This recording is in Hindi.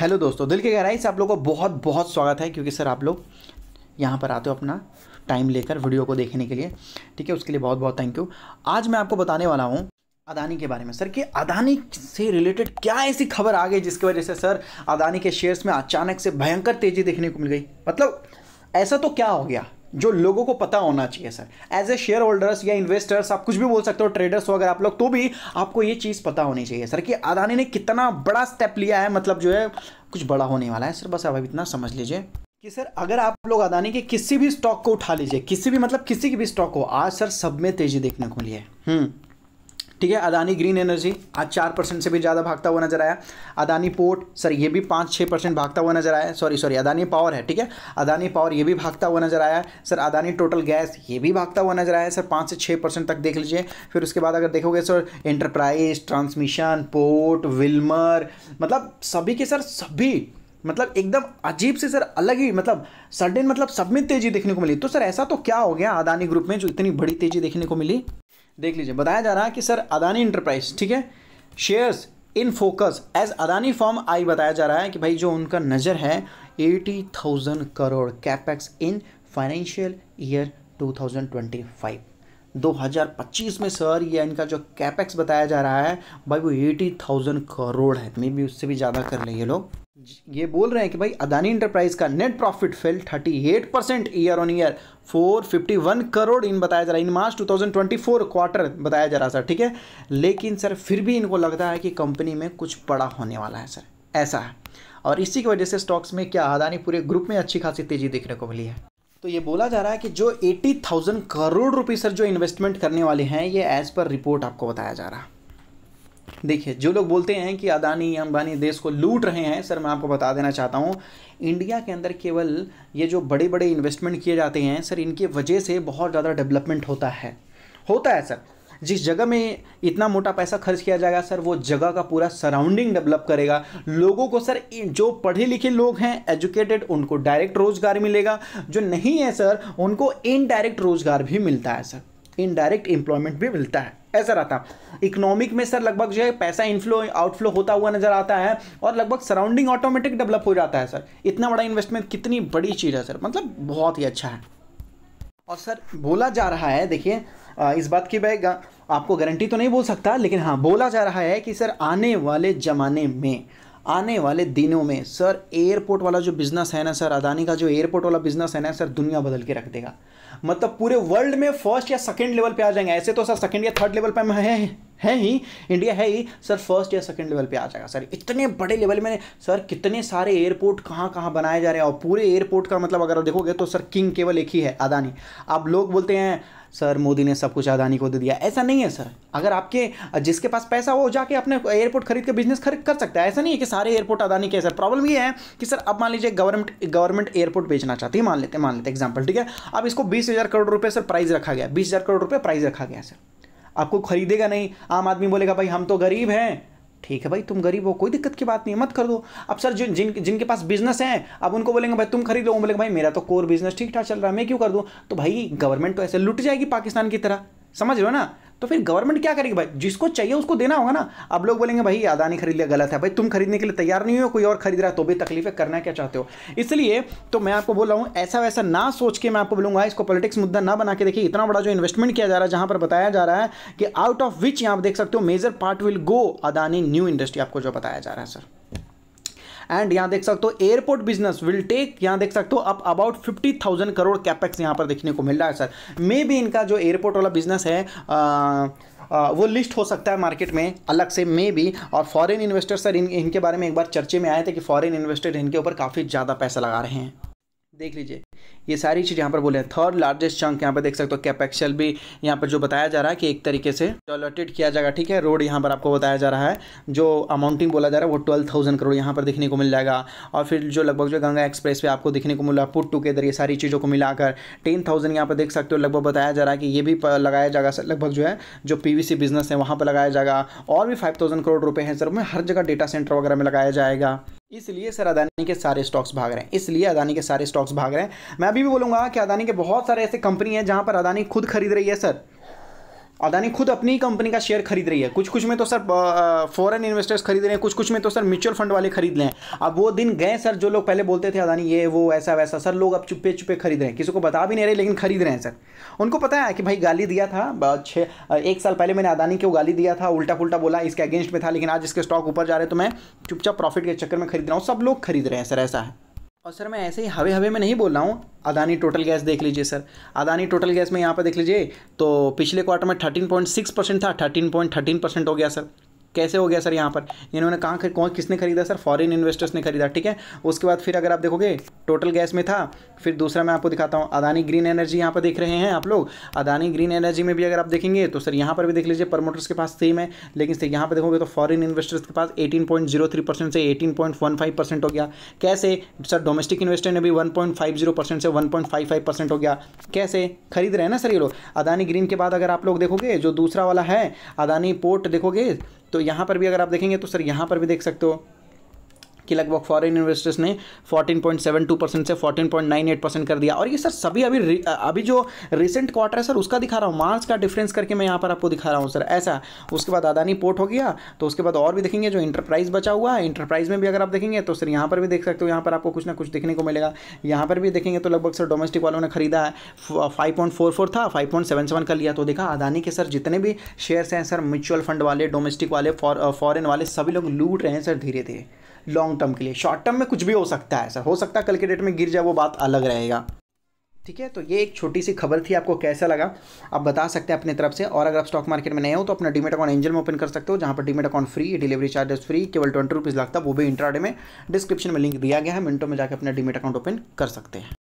हेलो दोस्तों दिल के गहराई से आप लोगों को बहुत बहुत स्वागत है क्योंकि सर आप लोग यहाँ पर आते हो अपना टाइम लेकर वीडियो को देखने के लिए ठीक है उसके लिए बहुत बहुत थैंक यू आज मैं आपको बताने वाला हूँ अदानी के बारे में सर कि अदानी से रिलेटेड क्या ऐसी खबर आ गई जिसकी वजह से सर अदानी के शेयर्स में अचानक से भयंकर तेज़ी देखने को मिल गई मतलब ऐसा तो क्या हो गया जो लोगों को पता होना चाहिए sir as a share holders या इन्वेस्टर्स आप कुछ भी बोल सकते हो ट्रेडर्स हो अगर आप लोग तो भी आपको ये चीज़ पता होनी चाहिए सर कि अदानी ने कितना बड़ा स्टेप लिया है मतलब जो है कुछ बड़ा होने वाला है सर बस अभी इतना समझ लीजिए कि सर अगर आप लोग अदानी के किसी भी स्टॉक को उठा लीजिए किसी भी मतलब किसी की भी स्टॉक को आज सर सब में तेजी देखने को मिली है हम्म। ठीक है अदानी ग्रीन एनर्जी आज चार परसेंट से भी ज़्यादा भागता हुआ नजर आया अदानी पोर्ट सर ये भी पाँच छः परसेंट भागता हुआ नजर आया सॉरी सॉरी अदानी पावर है ठीक है अदानी पावर ये भी भागता हुआ नजर आया सर अदानी टोटल गैस ये भी भागता हुआ नजर आया सर पाँच से छः परसेंट तक देख लीजिए फिर उसके बाद अगर देखोगे sir enterprise transmission port Wilmar मतलब सभी के सर सभी मतलब एकदम अजीब से सर अलग ही मतलब सडन मतलब सब में तेजी देखने को मिली तो सर ऐसा तो क्या हो गया अदानी ग्रुप में जो इतनी बड़ी तेजी देखने को मिली देख लीजिए बताया जा रहा है कि सर अदानी इंटरप्राइज ठीक है shares in focus as Adani फॉर्म आई बताया जा रहा है कि भाई जो उनका नज़र है eighty thousand crore capex in financial year two thousand twenty five 2025 में सर ये इनका जो कैपेक्स बताया जा रहा है भाई वो एटी थाउजेंड करोड़ है मे बी उससे भी ज़्यादा कर लेंगे लोग ये बोल रहे हैं कि भाई अदानी इंटरप्राइज का net profit fell 38 percent year on year 451 crore in बताया जा रहा है इन मार्च 2024 क्वार्टर बताया जा रहा है सर ठीक है लेकिन सर फिर भी इनको लगता है कि कंपनी में कुछ बड़ा होने वाला है सर ऐसा है और इसी की वजह से स्टॉक्स में क्या अदानी पूरे ग्रुप में अच्छी खासी तेजी देखने को मिली है तो ये बोला जा रहा है कि जो 80,000 थाउजेंड करोड़ रुपये सर जो इन्वेस्टमेंट करने वाले हैं ये एज़ पर रिपोर्ट आपको बताया जा रहा देखिए जो लोग बोलते हैं कि अदानी अंबानी देश को लूट रहे हैं सर मैं आपको बता देना चाहता हूँ इंडिया के अंदर केवल ये जो बड़े बड़े इन्वेस्टमेंट किए जाते हैं सर इनकी वजह से बहुत ज़्यादा डेवलपमेंट होता है होता है सर जिस जगह में इतना मोटा पैसा खर्च किया जाएगा सर वो जगह का पूरा सराउंडिंग डेवलप करेगा लोगों को सर जो पढ़े लिखे लोग हैं एजुकेटेड उनको डायरेक्ट रोजगार मिलेगा जो नहीं है सर उनको इनडायरेक्ट रोजगार भी मिलता है सर इनडायरेक्ट एम्प्लॉयमेंट भी मिलता है ऐसा रहता इकोनॉमिक में सर लगभग जो है पैसा इनफ्लो आउटफ्लो होता हुआ नजर आता है और लगभग सराउंडिंग ऑटोमेटिक डेवलप हो जाता है सर इतना बड़ा इन्वेस्टमेंट कितनी बड़ी चीज़ है सर मतलब बहुत ही अच्छा है और सर बोला जा रहा है देखिए इस बात की मैं आपको गारंटी तो नहीं बोल सकता लेकिन हाँ बोला जा रहा है कि सर आने वाले ज़माने में आने वाले दिनों में सर एयरपोर्ट वाला जो बिज़नेस है ना सर अदानी का जो एयरपोर्ट वाला बिज़नेस है ना सर दुनिया बदल के रख देगा मतलब पूरे वर्ल्ड में फर्स्ट या सेकंड लेवल पे आ जाएंगे ऐसे तो सर सेकंड या थर्ड लेवल पे हम हैं है ही इंडिया है ही सर फर्स्ट या सेकंड लेवल पे आ जाएगा सर इतने बड़े लेवल में सर कितने सारे एयरपोर्ट कहाँ कहाँ बनाए जा रहे हैं और पूरे एयरपोर्ट का मतलब अगर देखोगे तो सर किंग केवल एक ही है अदानी आप लोग बोलते हैं सर मोदी ने सब कुछ अदानी को दे दिया ऐसा नहीं है सर अगर आपके जिसके पास पैसा हो जाके अपने एयरपोर्ट खरीद के बिजनेस खरीद कर सकता है ऐसा नहीं है कि सारे एयरपोर्ट अदानी के सर प्रॉब्लम ये है कि सर अब मान लीजिए गवर्नमेंट गवर्नमेंट एयरपोर्ट बेचना चाहती है मान लेते हैं मान लेते हैं एग्जाम्पल ठीक है अब इसको बीस हज़ार करोड़ रुपये सर प्राइज रखा गया बीस हज़ार करोड़ रुपये प्राइस रखा गया सर आपको खरीदेगा नहीं आम आदमी बोलेगा भाई हम तो गरीब हैं ठीक है भाई तुम गरीब हो कोई दिक्कत की बात नहीं मत कर दो अब सर जिन जिन जिनके पास बिजनेस है अब उनको बोलेंगे भाई तुम खरीद लो बोलेंगे भाई मेरा तो कोर बिजनेस ठीक ठाक चल रहा है मैं क्यों कर दूँ तो भाई गवर्नमेंट तो ऐसे लुट जाएगी पाकिस्तान की तरह समझ रहे हो ना तो फिर गवर्नमेंट क्या करेगी भाई जिसको चाहिए उसको देना होगा ना अब लोग बोलेंगे भाई अदानी खरीद लिया गलत है भाई तुम खरीदने के लिए तैयार नहीं हो कोई और खरीद रहा है तो भी तकलीफें करना क्या चाहते हो इसलिए तो मैं आपको बोल रहा हूँ ऐसा वैसा ना सोच के मैं आपको बोलूंगा इसको पॉलिटिक्स मुद्दा ना बना के देखिए इतना बड़ा जो इन्वेस्टमेंट किया जा रहा है जहाँ पर बताया जा रहा है कि आउट ऑफ विच यहाँ आप देख सकते हो major part will go Adani new industry आपको जो बताया जा रहा है सर एंड यहाँ देख सकते हो एयरपोर्ट बिजनेस विल टेक यहाँ देख सकते हो अब about fifty thousand crore capex यहाँ पर देखने को मिल रहा है सर मे भी इनका जो एयरपोर्ट वाला बिजनेस है आ, आ, वो लिस्ट हो सकता है मार्केट में अलग से मे भी और फॉरेन इन्वेस्टर सर इन इनके बारे में एक बार चर्चे में आए थे कि फॉरेन इन्वेस्टर इनके ऊपर काफ़ी ज़्यादा पैसा लगा रहे हैं देख लीजिए ये सारी चीज़ यहाँ पर बोले थर्ड लार्जेस्ट चंक यहाँ पर देख सकते हो कैपेक्शल भी यहाँ पर जो बताया जा रहा है कि एक तरीके से अलॉटेड किया जाएगा ठीक है रोड यहाँ पर आपको बताया जा रहा है जो अमाउंटिंग बोला जा रहा है वो ट्वेल्व थाउजेंड करोड़ यहाँ पर देखने को मिल जाएगा और फिर जो लगभग जो गंगा एक्सप्रेस पे आपको देखने को मिला पुट टूगेदर ये सारी चीज़ों को मिलाकर टेन थाउजेंड यहाँ पर देख सकते हो लगभग बताया जा रहा है कि ये भी लगाया जाएगा लगभग जो है जो सी बिजनेस है वहाँ पर लगाया जाएगा और भी फाइव थाउजेंड करोड़ रुपये हैं सर में हर जगह डेटा सेंटर वगैरह में लगाया जाएगा इसलिए सर अदानी के सारे स्टॉक्स भाग रहे हैं इसलिए अदानी के सारे स्टॉक्स भाग रहे हैं मैं अभी भी बोलूंगा कि अदानी के बहुत सारे ऐसे कंपनी हैं जहां पर अदानी खुद खरीद रही है सर अदानी खुद अपनी कंपनी का शेयर खरीद रही है कुछ कुछ में तो सर फॉरेन इन्वेस्टर्स खरीद रहे हैं कुछ कुछ में तो सर म्यूचुअल फंड वाले खरीद रहे हैं अब वो दिन गए सर जो लोग पहले बोलते थे अदानी ये वो ऐसा वैसा सर लोग अब चुप्पे चुप्पे खरीद रहे हैं किसी को बता भी नहीं रहे लेकिन खरीद रहे हैं सर उनको पता है कि भाई गाली दिया था छः एक साल पहले मैंने अदानी को गाली दिया था उल्टा पुल्टा बोला इसके अगेंस्ट में था लेकिन आज इसके स्टॉक ऊपर जा रहे तो मैं चुपचाप प्रॉफिट के चक्कर में खरीद रहा हूँ सब लोग खरीद रहे हैं सर ऐसा है और सर मैं ऐसे ही हवे हवे में नहीं बोल रहा हूँ अदानी टोटल गैस देख लीजिए सर अदानी टोटल गैस में यहाँ पर देख लीजिए तो पिछले क्वार्टर में थर्टीन पॉइंट सिक्स परसेंट था थर्टीन पॉइंट थर्टीन परसेंट हो गया सर कैसे हो गया सर यहाँ पर इन्होंने कहाँ खर, कौन किसने खरीदा सर फॉरेन इन्वेस्टर्स ने खरीदा ठीक है उसके बाद फिर अगर आप देखोगे टोटल गैस में था फिर दूसरा मैं आपको दिखाता हूँ अदानी ग्रीन एनर्जी यहाँ पर देख रहे हैं आप लोग अदानी ग्रीन एनर्जी में भी अगर आप देखेंगे तो सर यहाँ पर भी देख लीजिए प्रमोटर्स के पास सेम है लेकिन सर यहाँ पर देखोगे तो फॉरन इन्वेस्टर्स के पास eighteen point zero three percent से eighteen point one five percent हो गया कैसे सर डोमेस्टिक इन्वेस्टर ने भी one point five zero percent से one point five five percent हो गया कैसे खरीद रहे हैं ना सर ये लोग अदानी ग्रीन के बाद अगर आप लोग देखोगे जो दूसरा वाला है अदानी पोर्ट देखोगे तो यहाँ पर भी अगर आप देखेंगे तो सर यहाँ पर भी देख सकते हो कि लगभग फॉरेन इन्वेस्टर्स ने 14.72 परसेंट से 14.98 परसेंट कर दिया और ये सर सभी अभी अभी जो रिसेंट क्वार्टर है सर उसका दिखा रहा हूँ मार्च का डिफरेंस करके मैं यहाँ पर आपको दिखा रहा हूँ सर ऐसा उसके बाद अदानी पोर्ट हो गया तो उसके बाद और भी देखेंगे जो इंटरप्राइज बचा हुआ है इंटरप्राइज में भी अगर आप देखेंगे तो सर यहाँ पर भी देख सकते हो यहाँ पर आपको कुछ ना कुछ देखने को मिलेगा यहाँ पर भी देखेंगे तो लगभग सर डोमेस्टिक वालों ने खरीदा है फाइव था फाइव का लिया तो देखा अदानी के सर जितने भी शेयर्स हैं सर म्यूचुअल फंड वाले डोमेस्टिक वाले फॉरन वाले सभी लोग लूट रहे हैं सर धीरे धीरे लॉन्ग टर्म के लिए शॉर्ट टर्म में कुछ भी हो सकता है सर हो सकता है कल के डेट में गिर जाए वो बात अलग रहेगा ठीक है तो ये एक छोटी सी खबर थी आपको कैसा लगा आप बता सकते हैं अपने तरफ से और अगर आप स्टॉक मार्केट में नए हो तो अपना डीमेट अकाउंट एंजल में ओपन कर सकते हो जहाँ पर demat account free delivery charges free केवल ट्वेंटी रुपीज़ लगता है वो भी इंट्राडे में डिस्क्रिप्शन में लिंक दिया गया है मिनटों में जाकर अपना डीमेट अकाउंट ओपन कर सकते हैं